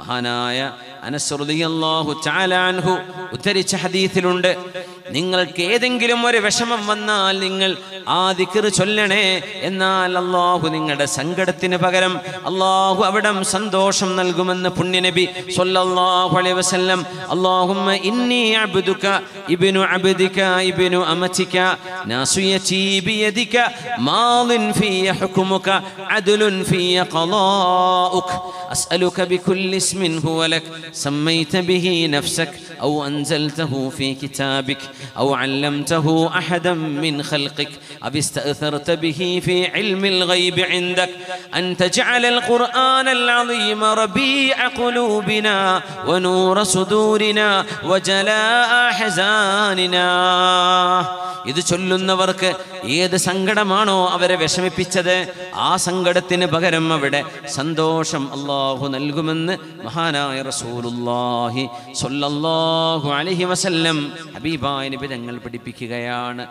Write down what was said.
هنايا أنس رضي الله تعالى عنه وتريد حديث لنده നിങ്ങൾക്ക് ഏതെങ്കിലും ഒരു വിഷമം വന്നാൽ നിങ്ങൾ ആ ദിക്കർ ചൊല്ലണേ എന്നാൽ അള്ളാഹു നിങ്ങളുടെ സങ്കടത്തിന് പകരം അള്ളാഹു അവിടം സന്തോഷം നൽകുമെന്ന് പുണ്യനബി സൊല്ലാഹു അലൈ വസ്ല്ലം അള്ളാഹുമ്മ ഇന്നി അബ്ദുക ഇബ്നു അബ്ദിക ഇബ്നു അമതിക നാസുയതി ഫിയ ഫിയ بكل أو علمته أحدا من خلقك أو استأثرت به في علم الغيب عندك أن تجعل القرآن العظيم ربيع قلوبنا ونور صدورنا وجلاء حزاننا ഇത് ചൊല്ലുന്നവർക്ക് ഏത് സങ്കടമാണോ അവരെ വിഷമിപ്പിച്ചത് ആ സങ്കടത്തിന് പകരം അവിടെ സന്തോഷം അള്ളാഹു നൽകുമെന്ന് മഹാനായ റസൂലുല്ലാഹി സൊല്ലാഹു അലഹി വസല്ലം ഹബീബായ നബി തങ്ങൾ പഠിപ്പിക്കുകയാണ്